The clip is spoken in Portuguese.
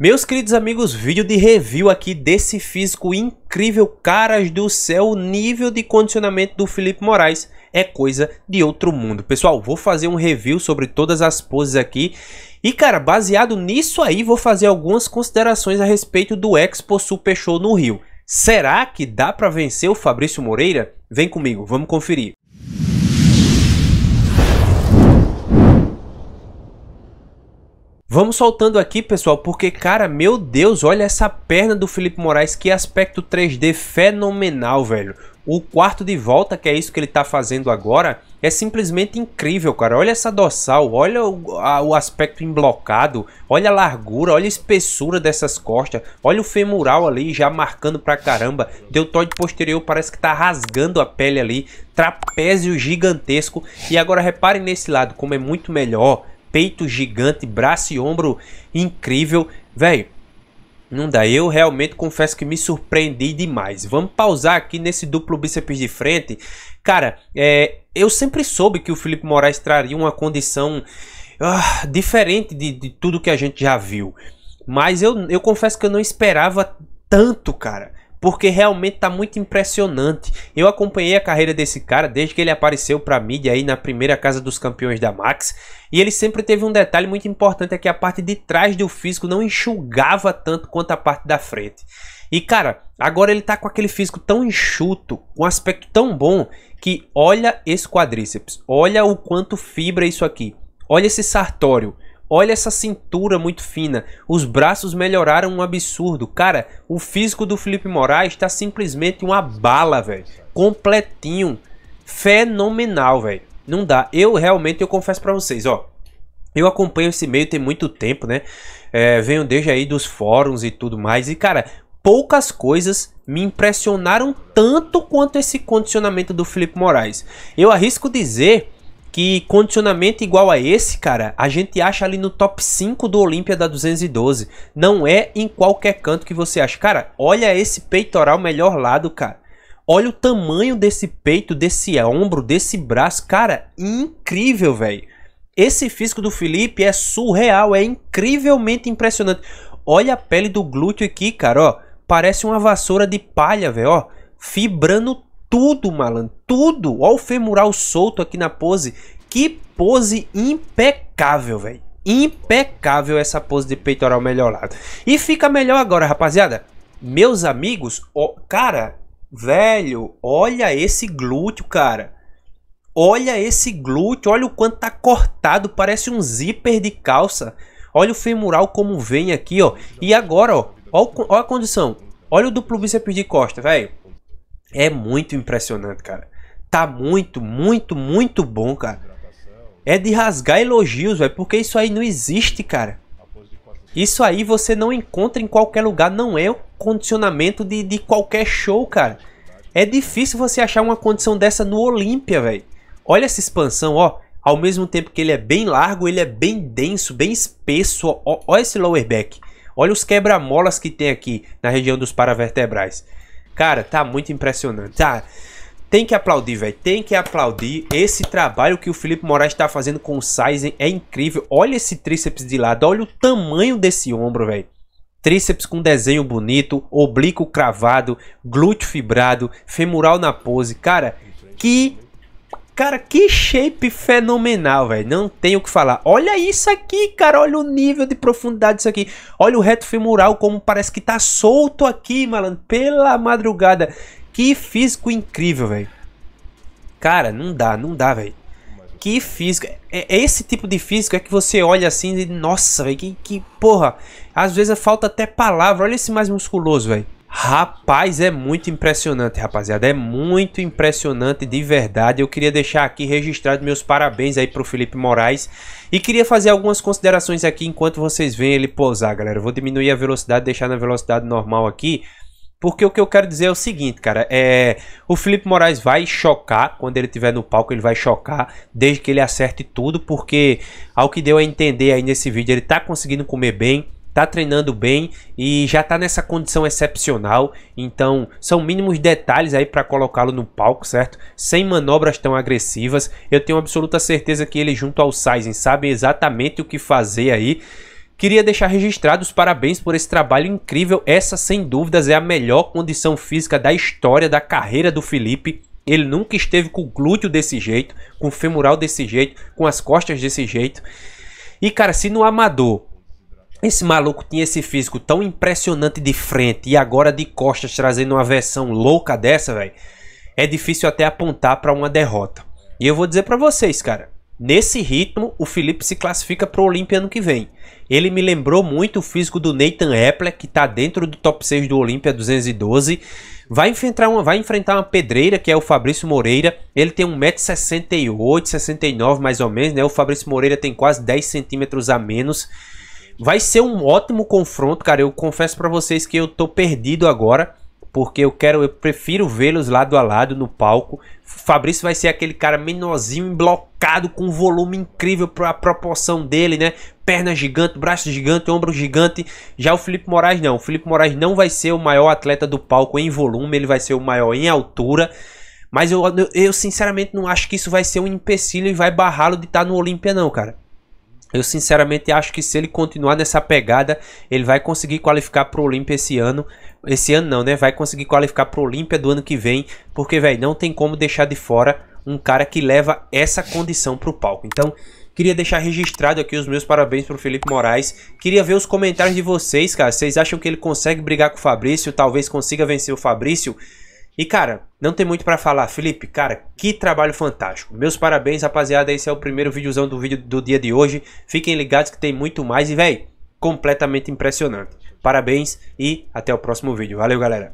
Meus queridos amigos, vídeo de review aqui desse físico incrível, caras do céu, o nível de condicionamento do Felipe Moraes é coisa de outro mundo. Pessoal, vou fazer um review sobre todas as poses aqui e cara, baseado nisso aí, vou fazer algumas considerações a respeito do Expo Super Show no Rio. Será que dá para vencer o Fabrício Moreira? Vem comigo, vamos conferir. Vamos soltando aqui, pessoal, porque, cara, meu Deus, olha essa perna do Felipe Moraes, que aspecto 3D fenomenal, velho. O quarto de volta, que é isso que ele tá fazendo agora, é simplesmente incrível, cara. Olha essa dorsal, olha o, a, o aspecto emblocado, olha a largura, olha a espessura dessas costas, olha o femoral ali já marcando pra caramba. Deltoide posterior parece que tá rasgando a pele ali, trapézio gigantesco. E agora reparem nesse lado, como é muito melhor peito gigante, braço e ombro incrível, velho. Não dá, eu realmente confesso que me surpreendi demais. Vamos pausar aqui nesse duplo bíceps de frente. Cara, é, eu sempre soube que o Felipe Moraes traria uma condição ah, diferente de, de tudo que a gente já viu. Mas eu, eu confesso que eu não esperava tanto, cara porque realmente tá muito impressionante. Eu acompanhei a carreira desse cara desde que ele apareceu para mídia aí na primeira Casa dos Campeões da Max, e ele sempre teve um detalhe muito importante, é que a parte de trás do físico não enxugava tanto quanto a parte da frente. E cara, agora ele tá com aquele físico tão enxuto, com um aspecto tão bom, que olha esse quadríceps, olha o quanto fibra isso aqui, olha esse sartório. Olha essa cintura muito fina. Os braços melhoraram um absurdo. Cara, o físico do Felipe Moraes tá simplesmente uma bala, velho. Completinho. Fenomenal, velho. Não dá. Eu realmente, eu confesso para vocês, ó. Eu acompanho esse meio tem muito tempo, né? É, venho desde aí dos fóruns e tudo mais. E, cara, poucas coisas me impressionaram tanto quanto esse condicionamento do Felipe Moraes. Eu arrisco dizer que condicionamento igual a esse, cara, a gente acha ali no top 5 do Olímpia da 212. Não é em qualquer canto que você acha. Cara, olha esse peitoral melhor lado, cara. Olha o tamanho desse peito, desse ombro, desse braço. Cara, incrível, velho. Esse físico do Felipe é surreal, é incrivelmente impressionante. Olha a pele do glúteo aqui, cara, ó. Parece uma vassoura de palha, velho, ó. Fibrando tudo, malandro. Tudo. Ó o femoral solto aqui na pose. Que pose impecável, velho. Impecável essa pose de peitoral melhorado. E fica melhor agora, rapaziada. Meus amigos, ó, cara, velho, olha esse glúteo, cara. Olha esse glúteo, olha o quanto tá cortado, parece um zíper de calça. Olha o femoral como vem aqui, ó. E agora, ó, ó, ó a condição. Olha o duplo bíceps de costa, velho. É muito impressionante, cara. Tá muito, muito, muito bom, cara. É de rasgar elogios, velho, porque isso aí não existe, cara. Isso aí você não encontra em qualquer lugar, não é o condicionamento de, de qualquer show, cara. É difícil você achar uma condição dessa no Olímpia, velho. Olha essa expansão, ó. Ao mesmo tempo que ele é bem largo, ele é bem denso, bem espesso. Ó, ó esse lower back. Olha os quebra-molas que tem aqui na região dos paravertebrais. Cara, tá muito impressionante. Tá. Tem que aplaudir, velho. Tem que aplaudir. Esse trabalho que o Felipe Moraes está fazendo com o Sizen é incrível. Olha esse tríceps de lado. Olha o tamanho desse ombro, velho. Tríceps com desenho bonito, oblíquo cravado, glúteo fibrado, Femural na pose. Cara, que Cara, que shape fenomenal, velho. Não tenho o que falar. Olha isso aqui, cara. Olha o nível de profundidade disso aqui. Olha o reto femoral como parece que tá solto aqui, malandro. Pela madrugada. Que físico incrível, velho. Cara, não dá, não dá, velho. Que físico. É, é esse tipo de físico é que você olha assim e... Nossa, velho. Que, que porra. Às vezes falta até palavra. Olha esse mais musculoso, velho. Rapaz, é muito impressionante, rapaziada. É muito impressionante de verdade. Eu queria deixar aqui registrado meus parabéns aí pro Felipe Moraes. E queria fazer algumas considerações aqui enquanto vocês veem ele pousar, galera. vou diminuir a velocidade, deixar na velocidade normal aqui. Porque o que eu quero dizer é o seguinte, cara, é o Felipe Moraes vai chocar quando ele estiver no palco, ele vai chocar desde que ele acerte tudo, porque ao que deu a entender aí nesse vídeo, ele tá conseguindo comer bem, tá treinando bem e já tá nessa condição excepcional. Então, são mínimos detalhes aí para colocá-lo no palco, certo? Sem manobras tão agressivas. Eu tenho absoluta certeza que ele junto ao Sizing sabe exatamente o que fazer aí. Queria deixar registrados parabéns por esse trabalho incrível. Essa, sem dúvidas, é a melhor condição física da história da carreira do Felipe. Ele nunca esteve com o glúteo desse jeito, com o femoral desse jeito, com as costas desse jeito. E, cara, se no amador esse maluco tinha esse físico tão impressionante de frente e agora de costas trazendo uma versão louca dessa, velho. É difícil até apontar para uma derrota. E eu vou dizer para vocês, cara. Nesse ritmo, o Felipe se classifica para o Olímpia ano que vem. Ele me lembrou muito o físico do Nathan Epler, que está dentro do top 6 do Olímpia 212. Vai enfrentar, uma, vai enfrentar uma pedreira, que é o Fabrício Moreira. Ele tem 1,68m, 69 mais ou menos, né? O Fabrício Moreira tem quase 10 centímetros a menos. Vai ser um ótimo confronto, cara. Eu confesso para vocês que eu tô perdido agora, porque eu quero, eu prefiro vê-los lado a lado no palco. Fabrício vai ser aquele cara menorzinho, blocado com um volume incrível para a proporção dele, né? Perna gigante, braço gigante, ombro gigante. Já o Felipe Moraes não. O Felipe Moraes não vai ser o maior atleta do palco em volume, ele vai ser o maior em altura. Mas eu, eu, eu sinceramente não acho que isso vai ser um empecilho e vai barrá-lo de estar tá no Olímpia, não, cara. Eu sinceramente acho que se ele continuar nessa pegada, ele vai conseguir qualificar o Olímpia esse ano. Esse ano não, né? Vai conseguir qualificar o Olímpia do ano que vem, porque velho, não tem como deixar de fora um cara que leva essa condição para o palco. Então, Queria deixar registrado aqui os meus parabéns para o Felipe Moraes. Queria ver os comentários de vocês, cara. Vocês acham que ele consegue brigar com o Fabrício? Talvez consiga vencer o Fabrício? E cara, não tem muito para falar, Felipe. Cara, que trabalho fantástico. Meus parabéns, rapaziada. Esse é o primeiro videozão do vídeo do dia de hoje. Fiquem ligados que tem muito mais e velho, completamente impressionante. Parabéns e até o próximo vídeo. Valeu, galera.